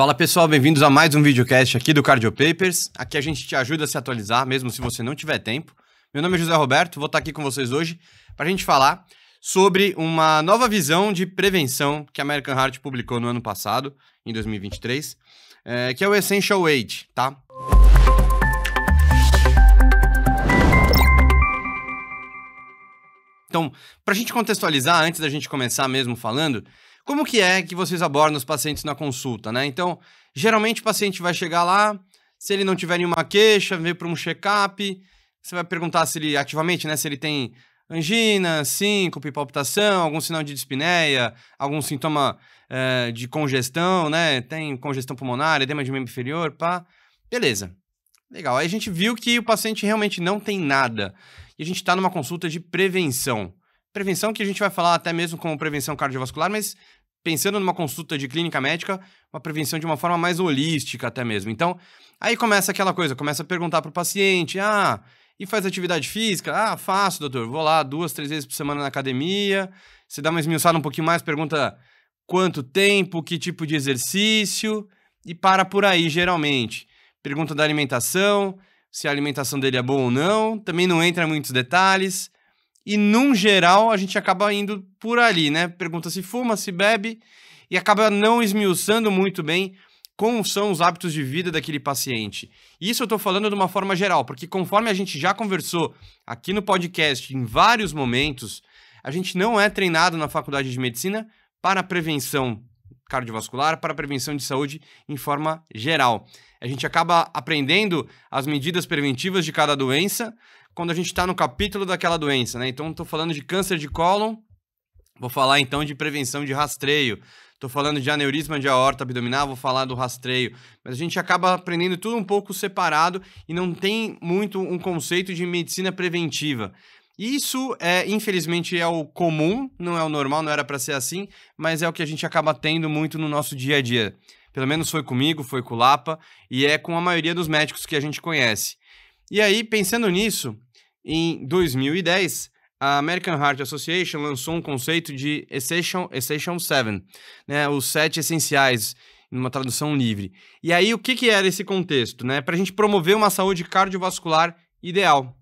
Fala pessoal, bem-vindos a mais um videocast aqui do Cardio Papers. Aqui a gente te ajuda a se atualizar, mesmo se você não tiver tempo. Meu nome é José Roberto, vou estar aqui com vocês hoje para a gente falar sobre uma nova visão de prevenção que a American Heart publicou no ano passado, em 2023, é, que é o Essential Age, tá? Então, para a gente contextualizar, antes da gente começar mesmo falando, como que é que vocês abordam os pacientes na consulta, né? Então, geralmente o paciente vai chegar lá, se ele não tiver nenhuma queixa, vem para um check-up, você vai perguntar se ele ativamente, né, se ele tem angina, síncope, palpitação, algum sinal de dispneia, algum sintoma é, de congestão, né? Tem congestão pulmonar, edema de membro inferior, pá. Beleza. Legal. Aí a gente viu que o paciente realmente não tem nada. E a gente está numa consulta de prevenção. Prevenção que a gente vai falar até mesmo como prevenção cardiovascular, mas pensando numa consulta de clínica médica, uma prevenção de uma forma mais holística até mesmo. Então, aí começa aquela coisa, começa a perguntar para o paciente, ah, e faz atividade física? Ah, faço, doutor, vou lá duas, três vezes por semana na academia, você dá uma esmiuçada um pouquinho mais, pergunta quanto tempo, que tipo de exercício, e para por aí, geralmente. Pergunta da alimentação, se a alimentação dele é boa ou não, também não entra em muitos detalhes, e, num geral, a gente acaba indo por ali, né? Pergunta se fuma, se bebe e acaba não esmiuçando muito bem como são os hábitos de vida daquele paciente. Isso eu estou falando de uma forma geral, porque conforme a gente já conversou aqui no podcast em vários momentos, a gente não é treinado na faculdade de medicina para prevenção cardiovascular, para prevenção de saúde em forma geral. A gente acaba aprendendo as medidas preventivas de cada doença, quando a gente está no capítulo daquela doença, né? Então, estou falando de câncer de cólon, vou falar então de prevenção de rastreio. Estou falando de aneurisma de aorta abdominal, vou falar do rastreio. Mas a gente acaba aprendendo tudo um pouco separado e não tem muito um conceito de medicina preventiva. Isso é, infelizmente, é o comum, não é o normal, não era para ser assim, mas é o que a gente acaba tendo muito no nosso dia a dia. Pelo menos foi comigo, foi com o Lapa e é com a maioria dos médicos que a gente conhece. E aí, pensando nisso, em 2010, a American Heart Association lançou um conceito de Essential, Essential Seven, né? os sete essenciais, numa tradução livre. E aí, o que, que era esse contexto? Né? Para a gente promover uma saúde cardiovascular ideal.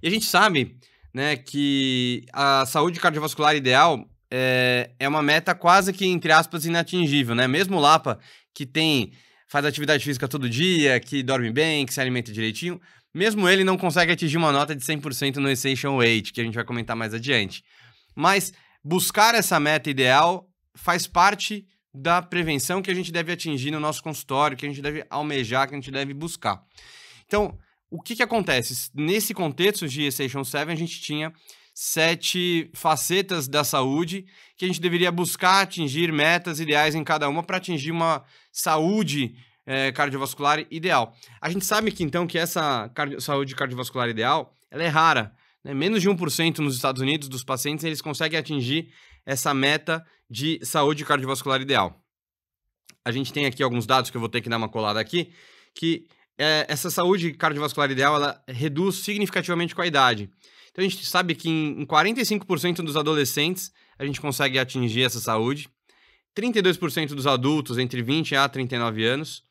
E a gente sabe né, que a saúde cardiovascular ideal é, é uma meta quase que, entre aspas, inatingível. Né? Mesmo o Lapa, que tem faz atividade física todo dia, que dorme bem, que se alimenta direitinho, mesmo ele não consegue atingir uma nota de 100% no Essential Weight, que a gente vai comentar mais adiante. Mas buscar essa meta ideal faz parte da prevenção que a gente deve atingir no nosso consultório, que a gente deve almejar, que a gente deve buscar. Então, o que, que acontece? Nesse contexto de Essential 7, a gente tinha sete facetas da saúde que a gente deveria buscar atingir metas ideais em cada uma para atingir uma saúde é, cardiovascular ideal. A gente sabe que então que essa saúde cardiovascular ideal ela é rara. Né? Menos de 1% nos Estados Unidos dos pacientes eles conseguem atingir essa meta de saúde cardiovascular ideal. A gente tem aqui alguns dados que eu vou ter que dar uma colada aqui, que é, essa saúde cardiovascular ideal ela reduz significativamente com a idade. Então a gente sabe que em 45% dos adolescentes a gente consegue atingir essa saúde, 32% dos adultos entre 20 a 39 anos,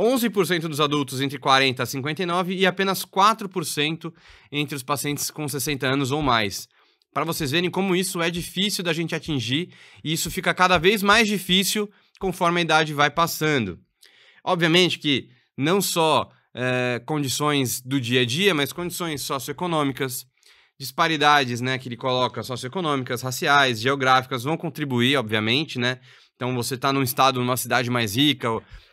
11% dos adultos entre 40 a 59 e apenas 4% entre os pacientes com 60 anos ou mais. Para vocês verem como isso é difícil da gente atingir e isso fica cada vez mais difícil conforme a idade vai passando. Obviamente que não só é, condições do dia a dia, mas condições socioeconômicas, disparidades, né, que ele coloca, socioeconômicas, raciais, geográficas, vão contribuir, obviamente, né? Então, você está num estado, numa cidade mais rica,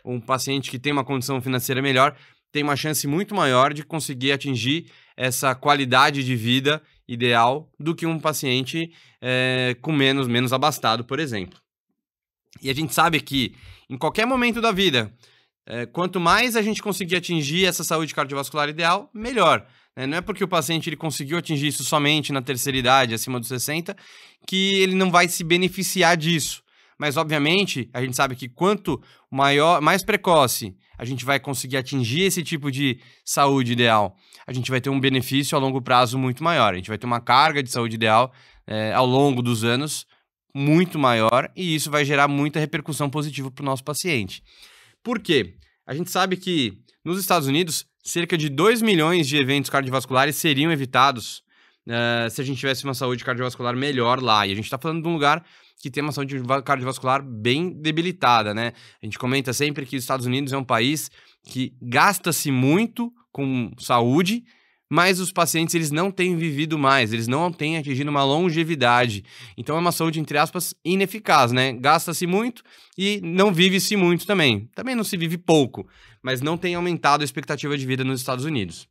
um paciente que tem uma condição financeira melhor, tem uma chance muito maior de conseguir atingir essa qualidade de vida ideal do que um paciente é, com menos, menos abastado, por exemplo. E a gente sabe que, em qualquer momento da vida, é, quanto mais a gente conseguir atingir essa saúde cardiovascular ideal, melhor. Né? Não é porque o paciente ele conseguiu atingir isso somente na terceira idade, acima dos 60, que ele não vai se beneficiar disso. Mas, obviamente, a gente sabe que quanto maior, mais precoce a gente vai conseguir atingir esse tipo de saúde ideal, a gente vai ter um benefício a longo prazo muito maior. A gente vai ter uma carga de saúde ideal é, ao longo dos anos muito maior e isso vai gerar muita repercussão positiva para o nosso paciente. Por quê? A gente sabe que nos Estados Unidos, cerca de 2 milhões de eventos cardiovasculares seriam evitados uh, se a gente tivesse uma saúde cardiovascular melhor lá. E a gente está falando de um lugar que tem uma saúde cardiovascular bem debilitada, né? A gente comenta sempre que os Estados Unidos é um país que gasta-se muito com saúde, mas os pacientes eles não têm vivido mais, eles não têm atingido uma longevidade. Então é uma saúde, entre aspas, ineficaz, né? Gasta-se muito e não vive-se muito também. Também não se vive pouco, mas não tem aumentado a expectativa de vida nos Estados Unidos.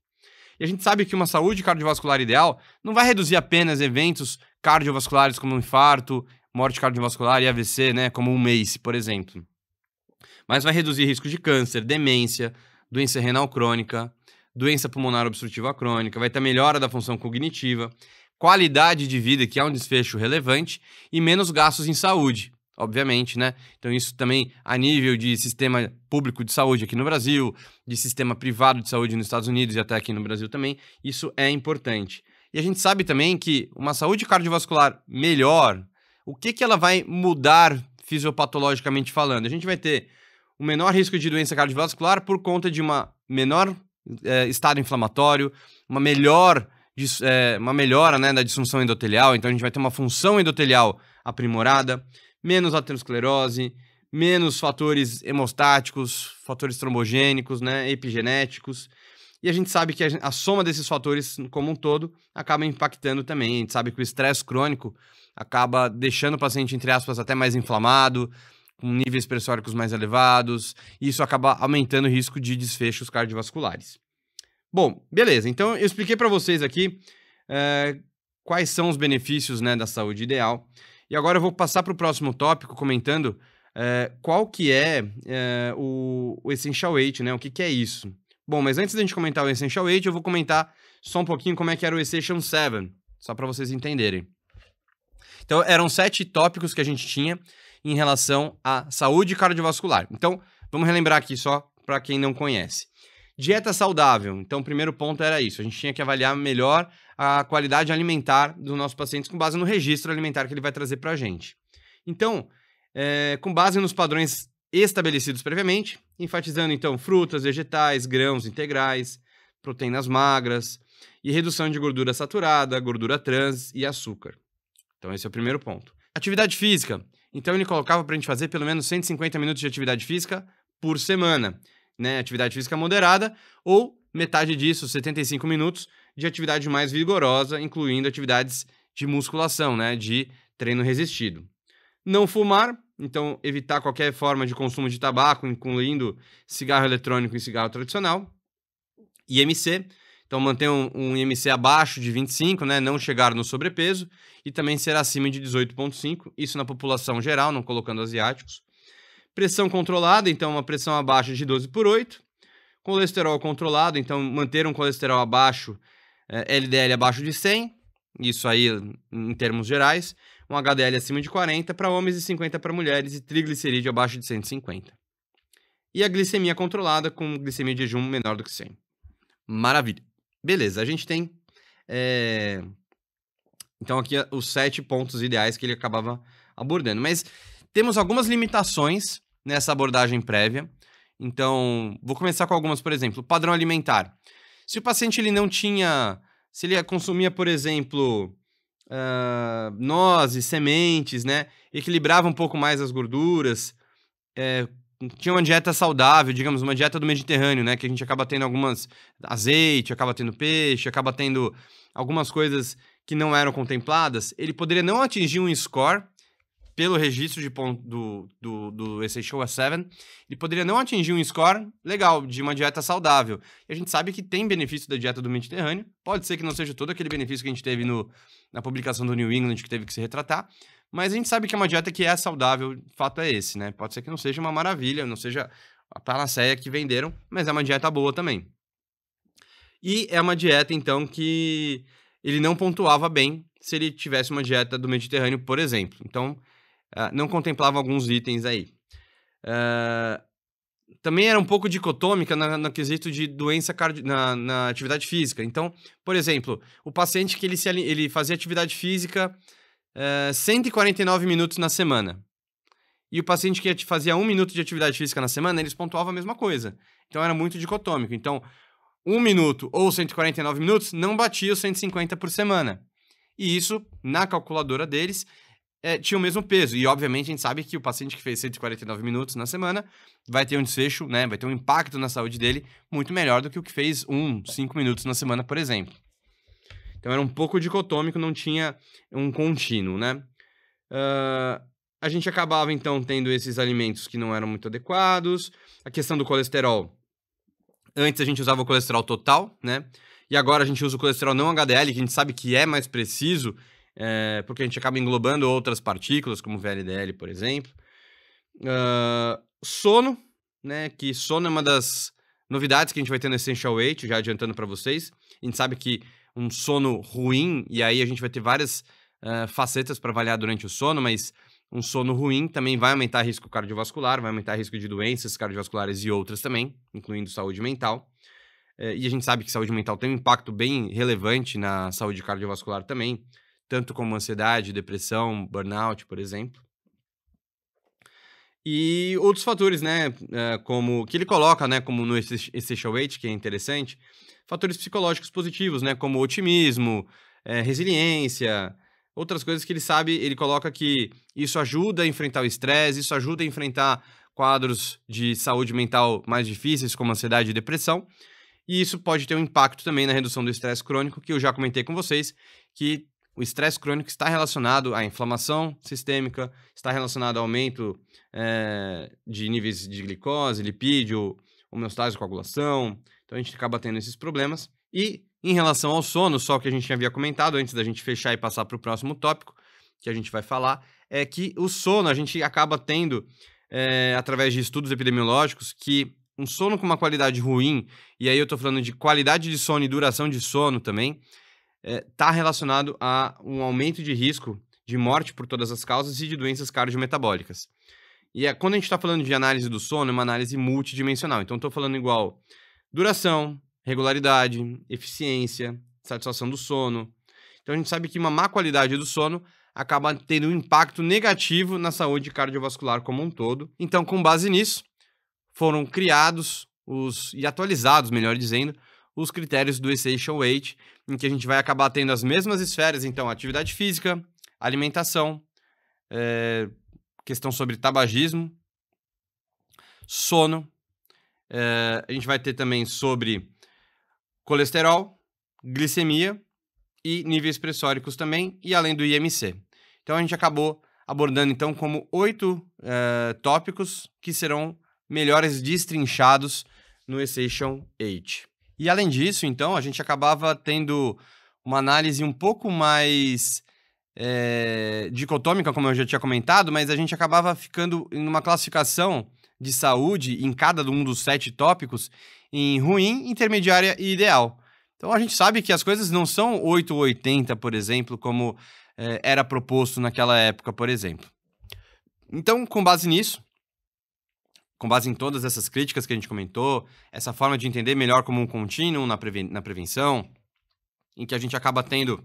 E a gente sabe que uma saúde cardiovascular ideal não vai reduzir apenas eventos cardiovasculares como infarto, morte cardiovascular e AVC, né, como um MACE, por exemplo. Mas vai reduzir risco de câncer, demência, doença renal crônica, doença pulmonar obstrutiva crônica, vai ter melhora da função cognitiva, qualidade de vida, que é um desfecho relevante, e menos gastos em saúde, obviamente, né? Então, isso também a nível de sistema público de saúde aqui no Brasil, de sistema privado de saúde nos Estados Unidos e até aqui no Brasil também, isso é importante. E a gente sabe também que uma saúde cardiovascular melhor, o que, que ela vai mudar fisiopatologicamente falando? A gente vai ter o um menor risco de doença cardiovascular por conta de uma menor é, estado inflamatório, uma melhor é, uma melhora né, da disfunção endotelial, então a gente vai ter uma função endotelial aprimorada, menos aterosclerose, menos fatores hemostáticos, fatores trombogênicos, né, epigenéticos. E a gente sabe que a, a soma desses fatores como um todo acaba impactando também. A gente sabe que o estresse crônico acaba deixando o paciente, entre aspas, até mais inflamado, com níveis pressóricos mais elevados, e isso acaba aumentando o risco de desfechos cardiovasculares. Bom, beleza. Então eu expliquei para vocês aqui eh, quais são os benefícios né, da saúde ideal. E agora eu vou passar para o próximo tópico, comentando é, qual que é, é, o, o Essential 8, né? O que, que é isso? Bom, mas antes da gente comentar o Essential 8, eu vou comentar só um pouquinho como é que era o Essential 7, só para vocês entenderem. Então, eram sete tópicos que a gente tinha em relação à saúde cardiovascular. Então, vamos relembrar aqui só para quem não conhece. Dieta saudável. Então, o primeiro ponto era isso. A gente tinha que avaliar melhor a qualidade alimentar dos nossos pacientes com base no registro alimentar que ele vai trazer para a gente. Então, é, com base nos padrões estabelecidos previamente, enfatizando então frutas, vegetais, grãos integrais, proteínas magras e redução de gordura saturada, gordura trans e açúcar. Então, esse é o primeiro ponto. Atividade física. Então, ele colocava para a gente fazer pelo menos 150 minutos de atividade física por semana. Né? Atividade física moderada ou metade disso, 75 minutos, de atividade mais vigorosa, incluindo atividades de musculação, né, de treino resistido. Não fumar, então evitar qualquer forma de consumo de tabaco, incluindo cigarro eletrônico e cigarro tradicional. IMC, então manter um, um IMC abaixo de 25, né, não chegar no sobrepeso e também ser acima de 18.5, isso na população geral, não colocando asiáticos. Pressão controlada, então uma pressão abaixo de 12 por 8. Colesterol controlado, então manter um colesterol abaixo LDL é, abaixo de 100, isso aí em termos gerais, um HDL acima de 40 para homens e 50 para mulheres e triglicerídeo abaixo de 150. E a glicemia controlada com glicemia de jejum menor do que 100. Maravilha. Beleza, a gente tem. É... Então, aqui é os sete pontos ideais que ele acabava abordando. Mas temos algumas limitações nessa abordagem prévia. Então, vou começar com algumas, por exemplo, padrão alimentar. Se o paciente ele não tinha, se ele consumia, por exemplo, uh, nozes, sementes, né? Equilibrava um pouco mais as gorduras, é, tinha uma dieta saudável, digamos, uma dieta do Mediterrâneo, né? Que a gente acaba tendo algumas azeite, acaba tendo peixe, acaba tendo algumas coisas que não eram contempladas. Ele poderia não atingir um score pelo registro de ponto do, do, do Essential 7, ele poderia não atingir um score legal de uma dieta saudável. E a gente sabe que tem benefício da dieta do Mediterrâneo, pode ser que não seja todo aquele benefício que a gente teve no, na publicação do New England, que teve que se retratar, mas a gente sabe que é uma dieta que é saudável, o fato é esse, né? Pode ser que não seja uma maravilha, não seja a panaceia que venderam, mas é uma dieta boa também. E é uma dieta, então, que ele não pontuava bem se ele tivesse uma dieta do Mediterrâneo, por exemplo. Então, ah, não contemplava alguns itens aí. Uh, também era um pouco dicotômica na, no quesito de doença cardi... na, na, atividade física. Então, por exemplo, o paciente que ele, se, ele fazia atividade física uh, eh, 149 minutos na semana e o paciente que fazia um minuto de atividade física na semana, eles pontuavam a mesma coisa. Então, era muito dicotômico. Então, um minuto ou 149 minutos não batia os 150 por semana. E isso, na calculadora deles, é, tinha o mesmo peso. E, obviamente, a gente sabe que o paciente que fez 149 minutos na semana vai ter um desfecho, né? Vai ter um impacto na saúde dele muito melhor do que o que fez um, cinco minutos na semana, por exemplo. Então, era um pouco dicotômico, não tinha um contínuo, né? Uh, a gente acabava, então, tendo esses alimentos que não eram muito adequados. A questão do colesterol. Antes a gente usava o colesterol total, né? E agora a gente usa o colesterol não HDL, que a gente sabe que é mais preciso é, porque a gente acaba englobando outras partículas, como VLDL, por exemplo. Uh, sono, né? Que sono é uma das novidades que a gente vai ter no Essential Weight, já adiantando para vocês. A gente sabe que um sono ruim, e aí a gente vai ter várias uh, facetas para avaliar durante o sono, mas um sono ruim também vai aumentar risco cardiovascular, vai aumentar risco de doenças cardiovasculares e outras também, incluindo saúde mental. Eh, e a gente sabe que saúde mental tem um impacto bem relevante na saúde cardiovascular também tanto como ansiedade, depressão, burnout, por exemplo. E outros fatores, né, eh, como que ele coloca, né, como no Essential Weight, que é interessante, fatores psicológicos positivos, né, como otimismo, é, resiliência, outras coisas que ele sabe, ele coloca que isso ajuda a enfrentar o estresse, isso ajuda a enfrentar quadros de saúde mental mais difíceis, como ansiedade e depressão. E isso pode ter um impacto também na redução do estresse crônico, que eu já comentei com vocês, que o estresse crônico está relacionado à inflamação sistêmica, está relacionado ao aumento é, de níveis de glicose, lipídio, homeostase, coagulação. Então a gente acaba tendo esses problemas. E em relação ao sono, só o que a gente havia comentado antes da gente fechar e passar para o próximo tópico, que a gente vai falar, é que o sono a gente acaba tendo, é, através de estudos epidemiológicos, que um sono com uma qualidade ruim, e aí eu estou falando de qualidade de sono e duração de sono também, está eh, é, relacionado a um aumento de risco de morte por todas as causas e de doenças cardiometabólicas. E é, quando a gente está falando de análise do sono, é uma análise multidimensional. Então, estou falando igual duração, regularidade, eficiência, satisfação do sono. Então, a gente sabe que uma má qualidade do sono acaba tendo um impacto negativo na saúde cardiovascular como um todo. Então, com base nisso, foram criados os, e atualizados, melhor dizendo, os critérios do Essential Weight, em que a gente vai acabar tendo as mesmas esferas, então, atividade física, alimentação, é, questão sobre tabagismo, sono, é, a gente vai ter também sobre colesterol, glicemia e níveis pressóricos também, e além do IMC. Então a gente acabou abordando então como oito é, tópicos que serão melhores destrinchados no Essential 8. E além disso, então, a gente acabava tendo uma análise um pouco mais é, dicotômica, como eu já tinha comentado, mas a gente acabava ficando em uma classificação de saúde em cada um dos sete tópicos em ruim, intermediária e ideal. Então a gente sabe que as coisas não são 80/80, por exemplo, como é, era proposto naquela época, por exemplo. Então, com base nisso, com base em todas essas críticas que a gente comentou, essa forma de entender melhor como um contínuo na, preven na prevenção, em que a gente acaba tendo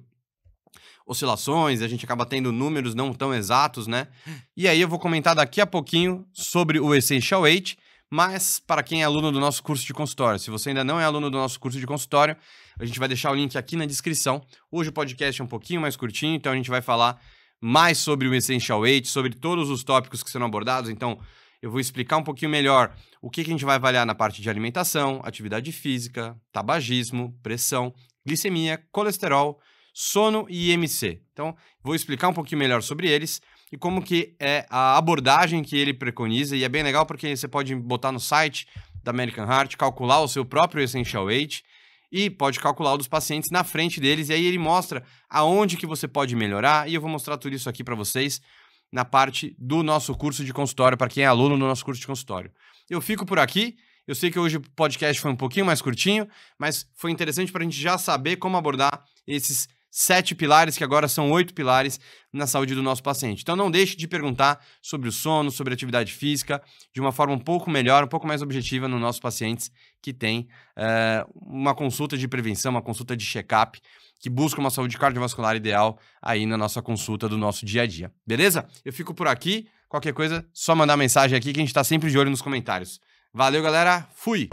oscilações, a gente acaba tendo números não tão exatos, né? E aí eu vou comentar daqui a pouquinho sobre o Essential eight mas para quem é aluno do nosso curso de consultório, se você ainda não é aluno do nosso curso de consultório, a gente vai deixar o link aqui na descrição. Hoje o podcast é um pouquinho mais curtinho, então a gente vai falar mais sobre o Essential eight sobre todos os tópicos que serão abordados, então eu vou explicar um pouquinho melhor o que, que a gente vai avaliar na parte de alimentação, atividade física, tabagismo, pressão, glicemia, colesterol, sono e IMC. Então, vou explicar um pouquinho melhor sobre eles e como que é a abordagem que ele preconiza e é bem legal porque você pode botar no site da American Heart, calcular o seu próprio essential weight e pode calcular o dos pacientes na frente deles e aí ele mostra aonde que você pode melhorar e eu vou mostrar tudo isso aqui para vocês na parte do nosso curso de consultório, para quem é aluno do nosso curso de consultório. Eu fico por aqui. Eu sei que hoje o podcast foi um pouquinho mais curtinho, mas foi interessante para a gente já saber como abordar esses sete pilares, que agora são oito pilares na saúde do nosso paciente. Então não deixe de perguntar sobre o sono, sobre atividade física, de uma forma um pouco melhor, um pouco mais objetiva nos nossos pacientes que têm é, uma consulta de prevenção, uma consulta de check-up, que busca uma saúde cardiovascular ideal aí na nossa consulta do nosso dia a dia. Beleza? Eu fico por aqui. Qualquer coisa, só mandar mensagem aqui que a gente está sempre de olho nos comentários. Valeu, galera. Fui!